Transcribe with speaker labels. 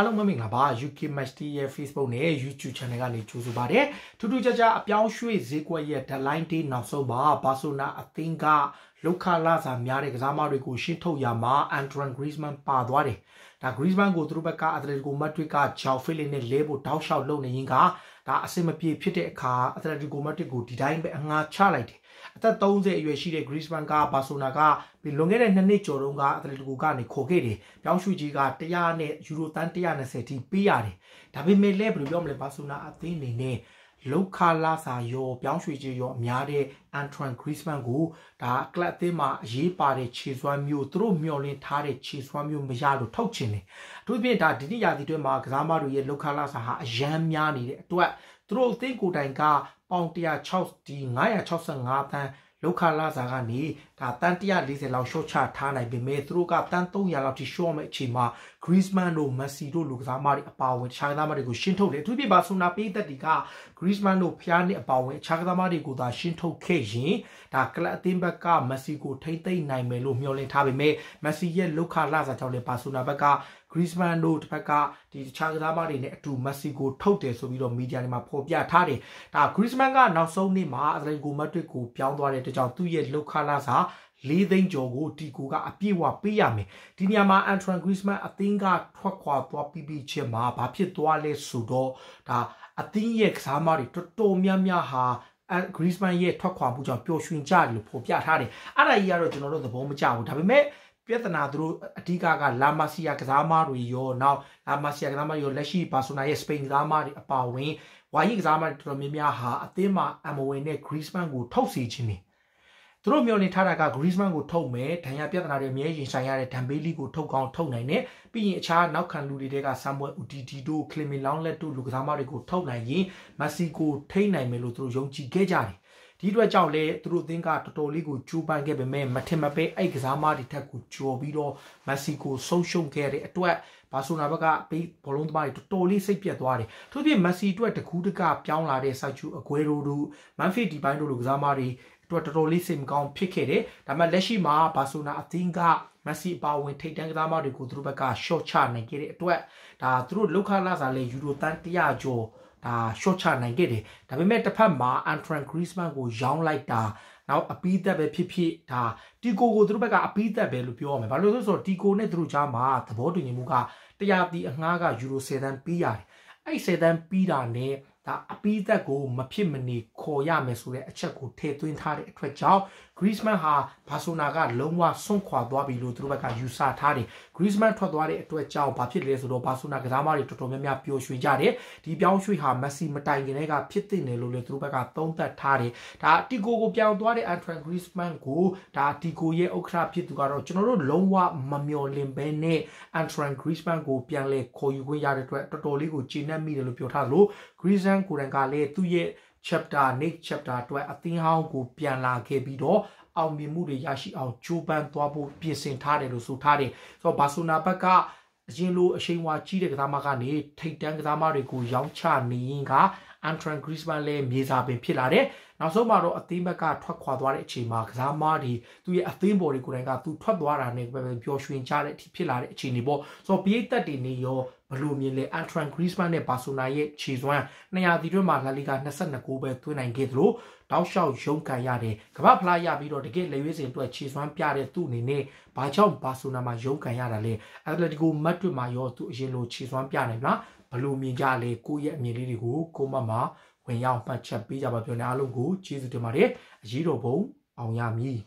Speaker 1: အားလုံးမမင်္ဂလာပါ UK Matchday ရဲ့ Facebook နဲ့ YouTube Channel ကနေကြိုဆိုပါတယ်ထူးထူးခြားခြားအပြောင်းရွှေ့ဈေးကွက်ရဲ့ deadline day နောက်ဆုံးပါဘာဆိုနာအသင်းကလောက်ခလာစာများတဲ့ကစားမတွေကိုရှင်းထုတ်ရမှာ Antoine Griezmann ပါသွားတယ်ဒါ Griezmann ကိုသူတို့ဘက်က Atletico Madrid က Joao Felix နဲ့လဲဖို့တောက်လျှောက်လုပ်နေရင်ကဒါအဆင်မပြေဖြစ်တဲ့အခါ Atletico Madrid ကိုဒီတိုင်းပဲအငှားချလိုက်တယ်အသက်30အရွယ်ရှိတဲ့ Griezmann ကဘာဆိုနာကလွန်ခဲ့တဲ့နှစ်နှစ်ကျော်တုန်းကအက်တလက်တီကိုကနေခေါ်ခဲ့တယ်။ပြောင်းရွှေ့ကြီးက100နဲ့ယူရိုတန်း120ထိပေးရတယ်။ဒါပေမဲ့လည်းဘယ်လိုပြောမလဲဘာဆိုနာအသင်းအနေနဲ့လောခလာစာရောပြောင်းရွှေ့ခြင်းရောအများတဲ့ Antoine Griezmann ကိုဒါကလပ်အသင်းမှာအရေးပါတဲ့ခြေစွမ်းမျိုးသူတို့မျှော်လင့်ထားတဲ့ခြေစွမ်းမျိုးမရလို့ထောက်ချင်တယ်။သူ့ပြင်ဒါဒီနေ့ရာသီတွင်းမှာကစားမတို့ရဲ့လောခလာစာဟာအယမ်းများနေတဲ့အတွက်သူတို့အသင်းကိုယ်တိုင်ကပေါင်160ဒီ965တန်းလောက်ခလာစာကနေဒါတန်140လောက်ရှော့ချထားနိုင်ပေမဲ့သူတို့ကတန်300လောက်ထိရှော့မဲ့အချိန်မှာ Griezmann တို့ Messi တို့လူကစားမတွေအပါဝင်ခြားကစားမတွေကိုရှင်းထုတ်တယ်အထူးသဖြင့်ဘာဆိုနာပေးသက်တီက Griezmann တို့ဖျားနှစ်အပါဝင်ခြားကစားမတွေကိုသာရှင်းထုတ်ခဲ့ရင်ဒါကလပ်အသင်းဘက်က Messi ကိုထိမ့်သိမ့်နိုင်မယ်လို့မျှော်လင့်ထားပေမဲ့ Messi ရဲ့လောက်ခလာစာကြောင့်လည်းဘာဆိုနာဘက်က Griezmann တို့တစ်ဖက်ကဒီတခြားကစားသမားတွေနဲ့အတူမက်ဆီကိုထုတ်တယ်ဆိုပြီးတော့မီဒီယာတွေမှာဖော်ပြထားတယ်ဒါ Griezmann ကနောက်ဆုံးနေ့မှာ Atletico Madrid ကိုပြောင်းသွားတဲ့အတွက်ကြောင့်သူ့ရဲ့လှုပ်ခါလာစာ၄သိန်းကျော်ကိုတီကိုကအပြည့်ဝပေးရမယ်ဒီနေရာမှာ Antoine Griezmann အသင်းကထွက်ခွာသွားပြီးပြီးချင်းမှာဘာဖြစ်သွားလဲဆိုတော့ဒါအသင်းရဲ့ကစားသမားတွေတော်တော်များများဟာအဲဂရီးစ်မန်ရဲ့ထွက်ခွာမှုကြောင့်ပျော်ရွှင်ကြတယ်လို့ဖော်ပြထားတယ်။အဲ့ဒါကြီးကတော့ကျွန်တော်တို့သဘောမကျဘူး။ဒါပေမဲ့ပြဿနာသူတို့အဓိကကလာမာစီယာကစားမတွေရောနောက်လာမာစီယာကစားမတွေရောလက်ရှိဘာဆိုနာရဲ့စပိန်ကစားမတွေအပါအဝင်ဝါရီကစားမတွေတော်တော်များများဟာအသင်းမှာအမဝင်နဲ့ Griezmann ကိုထုတ်စီခြင်းနေသူတို့မျှော်လင့်ထားတာက Griezmann ကိုထုတ်မယ်ဒဏ်ရာပြဿနာတွေအများကြီးဆိုင်ရတဲ့ Dembele ကိုထုတ်ကောင်းထုတ်နိုင်တယ်ပြီးရင်အခြားနောက်ခံလူတွေတဲက Samuel Umtiti တို့ Clement Lenglet တို့လူကစားမတွေကိုထုတ်နိုင်ရင် Messi ကိုထိနိုင်မယ်လို့သူတို့ယုံကြည်ခဲ့ကြတယ်ဒီအတွက်ကြောင့်လေသူတို့အသင်းကတော်တော်လေးကိုကြိုးပမ်းခဲ့ပေမဲ့မထင်မပဲအဲ့ကစားမတွေထက်ကိုကျော်ပြီးတော့မက်ဆီကိုဆုံးရှုံးခဲ့တဲ့အတွက်ဘာဆိုနာဘက်ကပေးဘောလုံးသမားတွေတော်တော်လေးစိတ်ပြတ်သွားတယ်။သူ့ပြင်မက်ဆီအတွက်တကူးတကပြောင်းလာတဲ့စိုက်ချူအဂွဲရိုတို့မန်ဖီဒီပိုင်းတို့လိုကစားမတွေတော်တော်လေးစိတ်မကောင်းဖြစ်ခဲ့တယ်။ဒါမှလက်ရှိမှာဘာဆိုနာအသင်းကမက်ဆီအပါဝင်ထိတ်တန်းကစားမတွေကိုသူတို့ဘက်ကရှော့ချနိုင်ခဲ့တဲ့အတွက်ဒါသူတို့လောက်ခလာစားလေယူရိုတန်100ကျော်ဒါ short ချနိုင်ခဲ့တယ်ဒါပေမဲ့တစ်ဖက်မှာ Antoine Griezmann ကိုရောင်းလိုက်တာနောက်အပီးသက်ပဲဖြစ်ဖြစ်ဒါတီကိုကိုသူတို့ဘက်ကအပီးသက်ပဲလို့ပြောရမယ်ဘာလို့လဲဆိုတော့တီကိုနဲ့သူတို့ကြားမှာသဘောတူညီမှုကတရားတီအငှားကယူရို10သန်းပေးရတယ်အဲ့10သန်းပေးတာနဲ့ဒါအပိသက်ကိုမဖြစ်မနေခေါ်ရမယ်ဆိုတဲ့အချက်ကိုထည့်သွင်းထားတဲ့အတွက်ကြောင့် Griezmann ဟာ Barcelona ကလုံးဝဆွန့်ခွာသွားပြီလို့သူတို့ဘက်ကယူဆထားတယ်။ Griezmann ထွက်သွားတဲ့အတွက်ကြောင့်ဘာဖြစ်လဲဆိုတော့ Barcelona ကစားမတွေတော်တော်များများပျော်ရွှင်ကြတယ်။ဒီပြောင်းရွှေ့ဟာ Messi မတိုင်ခင်တည်းကဖြစ်တင်တယ်လို့လည်းသူတို့ဘက်ကသုံးသပ်ထားတယ်။ဒါတီကိုကိုပြောင်းသွားတဲ့ Antoine Griezmann ကိုဒါတီကိုရဲ့ဥက္ကဋ္ဌဖြစ်သူကတော့ကျွန်တော်တို့လုံးဝမမျှော်လင့်ဘဲနဲ့ Antoine Griezmann ကိုပြန်လဲခေါ်ယူခွင့်ရတဲ့အတွက်တော်တော်လေးကိုကျေနပ်မိတယ်လို့ပြောထားလို့ Griezmann န်ကိုရန်ကလည်းသူ့ရဲ့ chapter next chapter အတွက်အသင်းဟောင်းကိုပြန်လာခဲ့ပြီးတော့အောင်မြင်မှုတွေရရှိအောင်ကြိုးပမ်းသွားဖို့ပြင်ဆင်ထားတယ်လို့ဆိုထားတယ်။ဆိုတော့ဘာဆိုနာဘက်ကအရင်လိုအချိန်ဝါကြီးတဲ့ကစားမကနေထိတ်တန်းကစားမတွေကိုရောင်းချနေရင်က Antoine Griezmann လည်းမြေစာပင်ဖြစ်လာတယ်။နောက်ဆုံးမှာတော့အသင်းဘက်ကထွက်ခွာသွားတဲ့အချိန်မှာကစားမဒီသူ့ရဲ့အသင်းပေါ်တွေကိုယ်တိုင်ကသူထွက်သွားတာနဲ့ပဲပျော်ရွှင်ကြတဲ့အထိဖြစ်လာတဲ့အချိန်တွေပေါ့။ဆိုတော့ပြည်သက်တွေနေရောဘလို့မြင်လဲ Antoine Griezmann နဲ့ Barcelona ရဲ့ခြေစွမ်း200တီတွင်းမှာ La Liga 22ဂိုးပဲသွင်းနိုင်ခဲ့သလိုတောက်လျှောက်ရုန်းကန်ရတယ်ကမ္ဘာဖလားရပြီးတော့တကယ်လက်ရွေးစင်အတွက်ခြေစွမ်းပြတဲ့သူ့အနေနဲ့ဘာကြောင့် Barcelona မှာရုန်းကန်ရတာလဲ Atletico Madrid မှာရောသူအရင်လိုခြေစွမ်းပြနိုင်မလားဘလို့မြင်ကြလဲကိုယ့်ရဲ့အမြင်လေးတွေကိုကိုမမဝင်ရောက်မှတ်ချက်ပေးကြပါပြောနေအားလုံးကိုကျေးဇူးတင်ပါတယ်အရေးတော်ပုံအောင်ရမည်